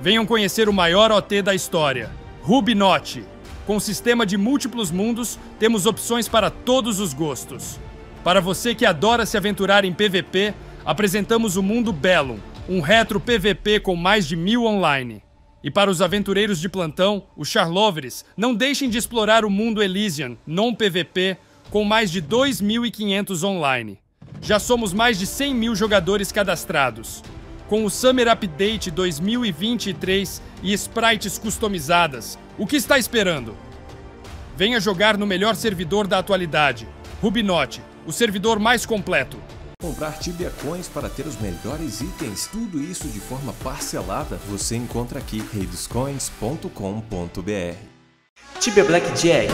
Venham conhecer o maior OT da história, Rubinot. Com sistema de múltiplos mundos, temos opções para todos os gostos. Para você que adora se aventurar em PVP, apresentamos o mundo Bellum, um retro PVP com mais de mil online. E para os aventureiros de plantão, os Charlovers, não deixem de explorar o mundo Elysian, non-PVP, com mais de 2.500 online. Já somos mais de 100 mil jogadores cadastrados com o Summer Update 2023 e sprites customizadas. O que está esperando? Venha jogar no melhor servidor da atualidade, Rubinote, o servidor mais completo. Comprar Tibia Coins para ter os melhores itens, tudo isso de forma parcelada, você encontra aqui reidoscoins.com.br. Tibia Blackjack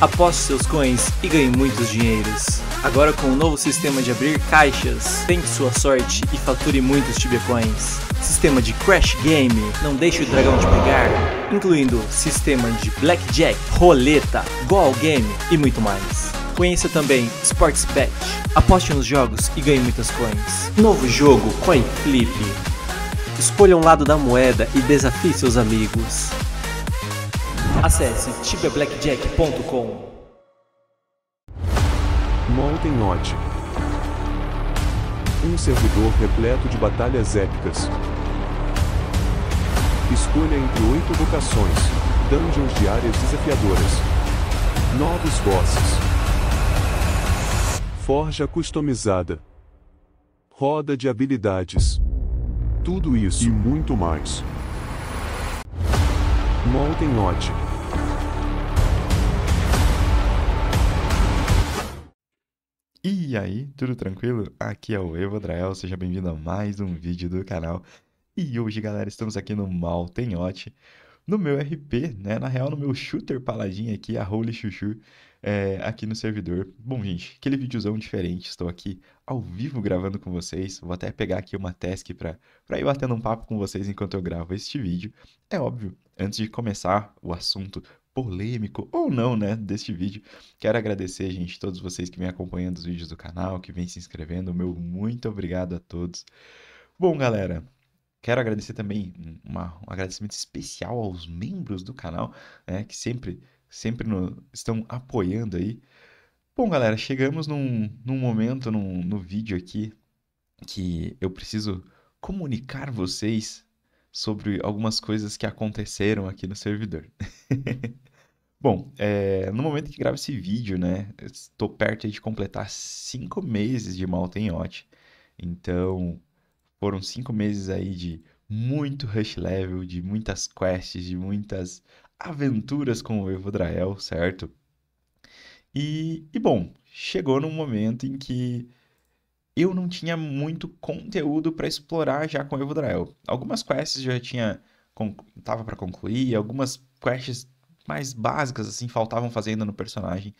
aposte seus coins e ganhe muitos dinheiros. Agora com o novo sistema de abrir caixas, tente sua sorte e fature muitos coins. Sistema de Crash Game, não deixe o dragão te pegar, incluindo sistema de Blackjack, Roleta, Goal Game e muito mais. Conheça também sports bet. aposte nos jogos e ganhe muitas coins. Novo jogo, Coin Flip. Escolha um lado da moeda e desafie seus amigos. Acesse tibeblackjack.com. Mountain Odd. Um servidor repleto de batalhas épicas. Escolha entre oito vocações, dungeons de áreas desafiadoras, novos bosses, forja customizada, roda de habilidades. Tudo isso e muito mais. Molten Odd. E aí, tudo tranquilo? Aqui é o Evo Drael, seja bem-vindo a mais um vídeo do canal. E hoje, galera, estamos aqui no Maltenhote, no meu RP, né? Na real, no meu shooter paladinho aqui, a Holy Chuchu, é, aqui no servidor. Bom, gente, aquele videozão diferente, estou aqui ao vivo gravando com vocês. Vou até pegar aqui uma task para ir batendo um papo com vocês enquanto eu gravo este vídeo. É óbvio, antes de começar o assunto polêmico ou não, né, deste vídeo. Quero agradecer, gente, todos vocês que vêm acompanhando os vídeos do canal, que vêm se inscrevendo. Meu muito obrigado a todos. Bom, galera, quero agradecer também uma, um agradecimento especial aos membros do canal, né, que sempre, sempre no, estão apoiando aí. Bom, galera, chegamos num, num momento num, no vídeo aqui que eu preciso comunicar vocês sobre algumas coisas que aconteceram aqui no servidor. Bom, é, no momento que gravo esse vídeo, né, estou perto de completar cinco meses de Malta em Então, foram cinco meses aí de muito rush level, de muitas quests, de muitas aventuras com o Evodrael, certo? E, e bom, chegou num momento em que eu não tinha muito conteúdo para explorar já com o Evodrael. Algumas quests já tinha tava para concluir, algumas quests mais básicas, assim, faltavam fazer ainda no personagem.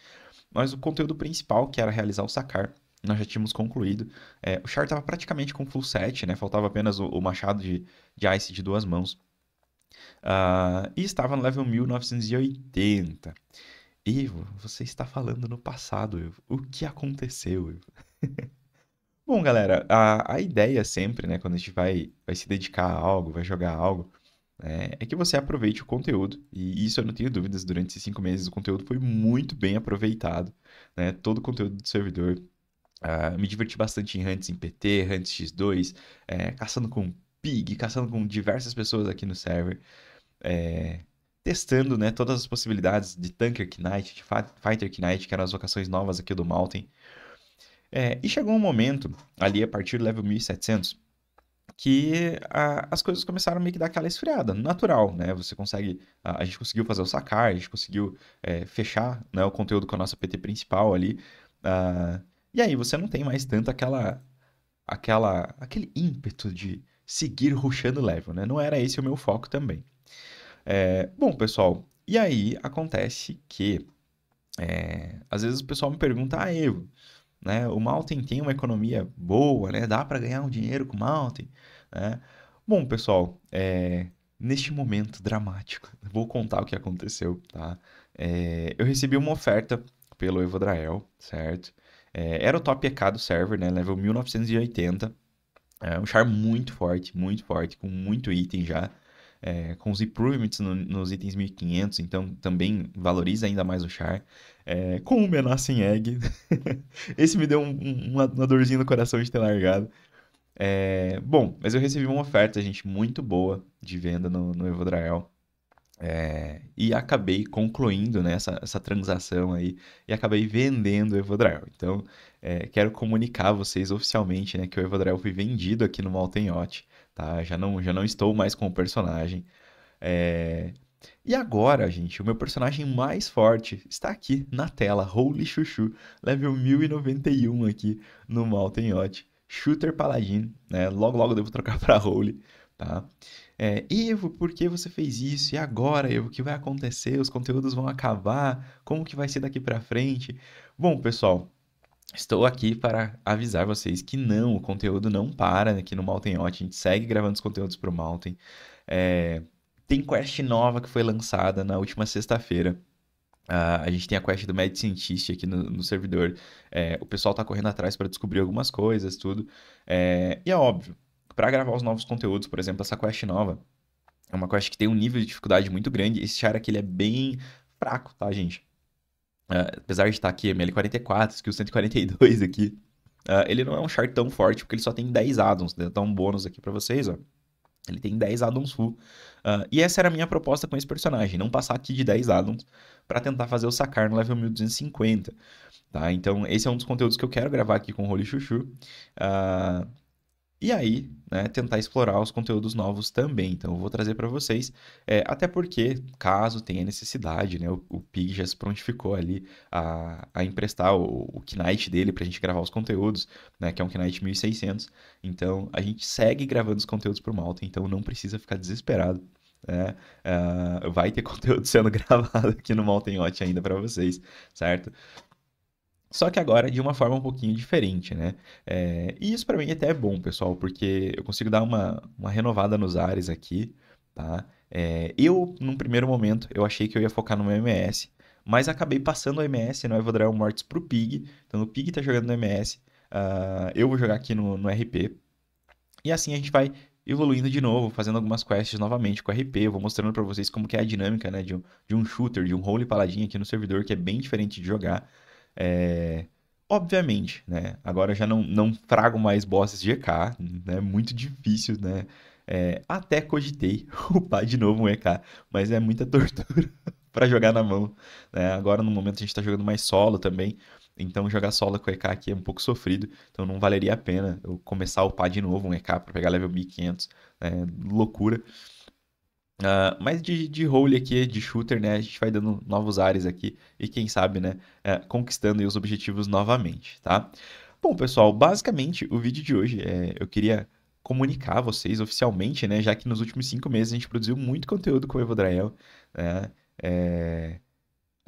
Mas o conteúdo principal, que era realizar o sacar, nós já tínhamos concluído. É, o Char estava praticamente com full set, né? Faltava apenas o, o machado de, de Ice de duas mãos. Uh, e estava no level 1980. Ivo, você está falando no passado, Ivo. O que aconteceu, Ivo? Bom, galera, a, a ideia sempre, né? Quando a gente vai, vai se dedicar a algo, vai jogar algo, é, é que você aproveite o conteúdo. E isso eu não tenho dúvidas, durante esses cinco meses o conteúdo foi muito bem aproveitado. Né? Todo o conteúdo do servidor. Uh, me diverti bastante em Hunts em PT, Hunts X2, é, caçando com Pig, caçando com diversas pessoas aqui no server. É, testando né, todas as possibilidades de Tanker Knight, de Fighter Knight, que eram as vocações novas aqui do Mountain. É, e chegou um momento, ali a partir do level 1700, que a, as coisas começaram a meio que dar aquela esfriada, natural, né? Você consegue, a, a gente conseguiu fazer o sacar, a gente conseguiu é, fechar né, o conteúdo com a nossa PT principal ali, uh, e aí você não tem mais tanto aquela, aquela, aquele ímpeto de seguir ruxando level, né? Não era esse o meu foco também. É, bom, pessoal, e aí acontece que é, às vezes o pessoal me pergunta, ah, Evo, eu né? O Mountain tem uma economia boa, né? dá para ganhar um dinheiro com o Mountain, Né? Bom, pessoal, é, neste momento dramático, vou contar o que aconteceu. Tá? É, eu recebi uma oferta pelo Evodrael, certo? É, era o top EK do server, né? level 1980. É um char muito forte, muito forte, com muito item já. É, com os improvements no, nos itens 1500, então também valoriza ainda mais o char. É, com o Menacing Egg, Esse me deu um, uma, uma dorzinha no coração de ter largado. É, bom, mas eu recebi uma oferta, gente, muito boa de venda no, no Evodrael. É, e acabei concluindo né, essa, essa, transação aí e acabei vendendo o Evodrael. Então, é, quero comunicar a vocês oficialmente né, que o Evodrael foi vendido aqui no Maltenhote, tá? Já não, já não estou mais com o personagem. É, e agora, gente, o meu personagem mais forte está aqui na tela, Holy Chuchu, level 1091 aqui no Mountain Yacht. Shooter Paladin, né? Logo, logo devo trocar para Holy, tá? É, Evo, por que você fez isso? E agora, Evo, o que vai acontecer? Os conteúdos vão acabar? Como que vai ser daqui para frente? Bom, pessoal, Estou aqui para avisar vocês que não, o conteúdo não para aqui no Mountain Yacht. A gente segue gravando os conteúdos para o Mountain. É, tem quest nova que foi lançada na última sexta-feira. Uh, a gente tem a quest do Mad Scientist aqui no, no servidor. É, o pessoal tá correndo atrás para descobrir algumas coisas, tudo. É, e é óbvio, para gravar os novos conteúdos, por exemplo, essa quest nova é uma quest que tem um nível de dificuldade muito grande. Esse char aqui ele é bem fraco, tá, gente? Uh, apesar de estar tá aqui ML44, skill 142 aqui, uh, ele não é um char tão forte porque ele só tem 10 addons. Vou né? um bônus aqui para vocês, ó. Ele tem 10 addons full. Uh, e essa era a minha proposta com esse personagem, não passar aqui de 10 addons para tentar fazer o sacar no level 1250. Tá? Então, esse é um dos conteúdos que eu quero gravar aqui com o Holy Chuchu. Uh, e aí, né, tentar explorar os conteúdos novos também. Então, eu vou trazer para vocês, é, até porque, caso tenha necessidade, né, o, o Pig já se prontificou ali a, a emprestar o, o Knight dele para a gente gravar os conteúdos, né, que é um Knight 1600. Então, a gente segue gravando os conteúdos por Malta, então não precisa ficar desesperado. Uh, vai ter conteúdo sendo gravado aqui no Maltenhote ainda para vocês, certo? Só que agora de uma forma um pouquinho diferente, né? É, e isso para mim até é bom, pessoal, porque eu consigo dar uma, uma renovada nos ares aqui, tá? É, eu, num primeiro momento, eu achei que eu ia focar no MS, mas acabei passando o MS no né? Evo Dragon Mortis pro Pig, então o Pig tá jogando no MS, uh, ah, eu vou jogar aqui no, no RP, e assim a gente vai evoluindo de novo, fazendo algumas quests novamente com o RP, eu vou mostrando para vocês como que é a dinâmica, né, de um, de um shooter, de um role paladinho aqui no servidor, que é bem diferente de jogar, é, obviamente, né? Agora já não, não trago mais bosses de EK, é né? muito difícil, né? É, até cogitei upar de novo um EK, mas é muita tortura para jogar na mão. Né? Agora, no momento, a gente está jogando mais solo também, então jogar solo com EK aqui é um pouco sofrido, então não valeria a pena eu começar a upar de novo um EK para pegar level 1500, né? loucura. Uh, mas de, de role aqui, de shooter, né? A gente vai dando novos ares aqui e quem sabe, né? Uh, conquistando os objetivos novamente, tá? Bom, pessoal, basicamente o vídeo de hoje é, eu queria comunicar a vocês oficialmente, né? Já que nos últimos cinco meses a gente produziu muito conteúdo com o Evo Drael, né? É,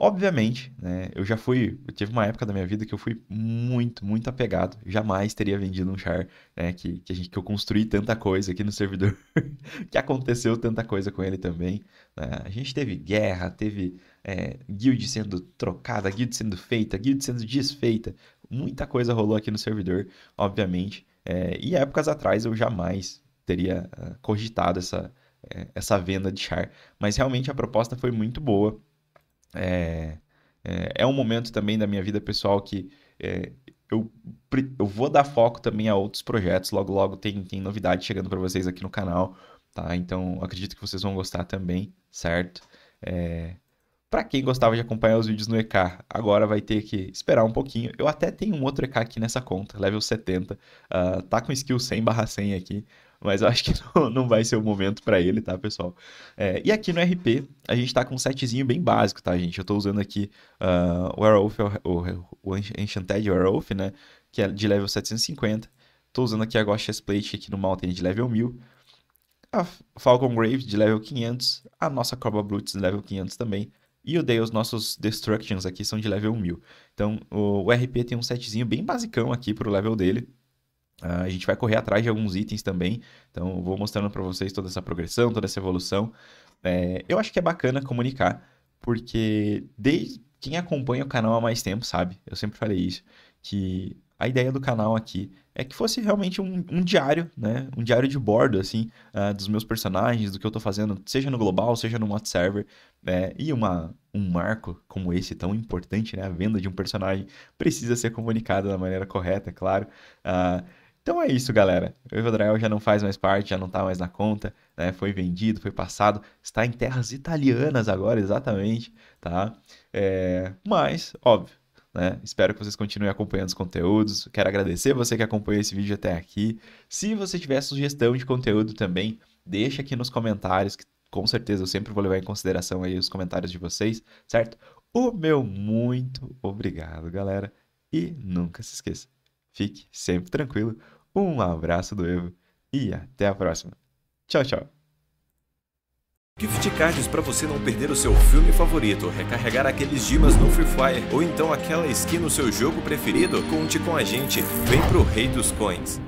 Obviamente, né, eu já fui, eu tive uma época da minha vida que eu fui muito, muito apegado. Jamais teria vendido um char, né, que, que, a gente, que eu construí tanta coisa aqui no servidor, que aconteceu tanta coisa com ele também. Né? A gente teve guerra, teve é, guild sendo trocada, guild sendo feita, guild sendo desfeita. Muita coisa rolou aqui no servidor, obviamente. É, e épocas atrás eu jamais teria ah, cogitado essa, é, essa venda de char. Mas realmente a proposta foi muito boa é, é, é, um momento também da minha vida pessoal que é, eu, eu vou dar foco também a outros projetos. Logo, logo tem, tem novidade chegando para vocês aqui no canal, tá? Então, acredito que vocês vão gostar também, certo? É, para quem gostava de acompanhar os vídeos no EK, agora vai ter que esperar um pouquinho. Eu até tenho um outro EK aqui nessa conta, level 70. Uh, ah, tá com skill 100 barra 100 aqui, mas eu acho que não, não vai ser o momento para ele, tá, pessoal? É, e aqui no RP, a gente tá com um setzinho bem básico, tá, gente? Eu tô usando aqui uh, o Werewolf, o, o Enchanted Werewolf, né? Que é de level 750. Tô usando aqui a Ghost Chestplate aqui no Mountain de level 1000 a Falcon Grave de level 500, a nossa Cobra Brutes de level 500 também, e o Day, os nossos Destructions aqui são de level 1000. Então o RP tem um setzinho bem basicão aqui pro level dele, Uh, a gente vai correr atrás de alguns itens também, então vou mostrando para vocês toda essa progressão, toda essa evolução. É, eu acho que é bacana comunicar, porque desde quem acompanha o canal há mais tempo sabe, eu sempre falei isso, que a ideia do canal aqui é que fosse realmente um, um diário, né? Um diário de bordo, assim, uh, dos meus personagens, do que eu estou fazendo, seja no global, seja no mod server, né? E uma, um marco como esse tão importante, né? A venda de um personagem precisa ser comunicada da maneira correta, é claro. Uh, então é isso, galera. O Evandrel já não faz mais parte, já não tá mais na conta, né? Foi vendido, foi passado, está em terras italianas agora, exatamente, tá? É... Mas, óbvio, né? Espero que vocês continuem acompanhando os conteúdos. Quero agradecer você que acompanhou esse vídeo até aqui. Se você tiver sugestão de conteúdo também, deixa aqui nos comentários, que com certeza eu sempre vou levar em consideração aí os comentários de vocês, certo? O meu muito obrigado, galera. E nunca se esqueça, fique sempre tranquilo. Um abraço do Evo e até a próxima. Tchau, tchau. Gift cards para você não perder o seu filme favorito, recarregar aqueles dimas no Free Fire ou então aquela skin no seu jogo preferido? Conte com a gente, vem pro Rei dos Coins.